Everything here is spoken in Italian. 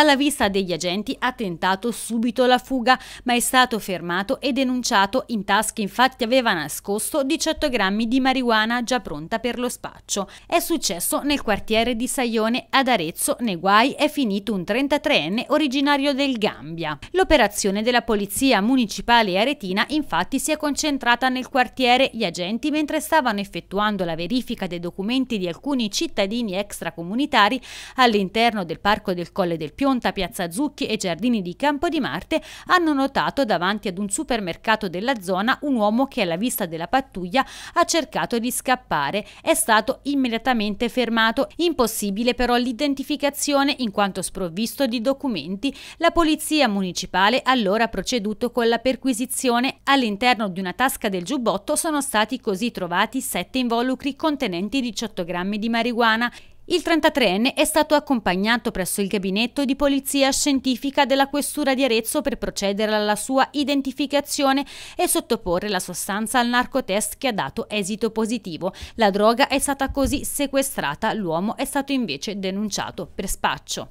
alla vista degli agenti ha tentato subito la fuga, ma è stato fermato e denunciato. In tasca infatti aveva nascosto 18 grammi di marijuana già pronta per lo spaccio. È successo nel quartiere di Saione ad Arezzo, nei guai è finito un 33enne originario del Gambia. L'operazione della polizia municipale aretina infatti si è concentrata nel quartiere. Gli agenti mentre stavano effettuando la verifica dei documenti di alcuni cittadini extracomunitari all'interno del parco del Colle del Piombino Pionta, Piazza Zucchi e Giardini di Campo di Marte hanno notato davanti ad un supermercato della zona un uomo che alla vista della pattuglia ha cercato di scappare. È stato immediatamente fermato. Impossibile però l'identificazione in quanto sprovvisto di documenti. La polizia municipale allora ha proceduto con la perquisizione. All'interno di una tasca del giubbotto sono stati così trovati sette involucri contenenti 18 grammi di marijuana. Il 33enne è stato accompagnato presso il gabinetto di polizia scientifica della Questura di Arezzo per procedere alla sua identificazione e sottoporre la sostanza al narcotest che ha dato esito positivo. La droga è stata così sequestrata, l'uomo è stato invece denunciato per spaccio.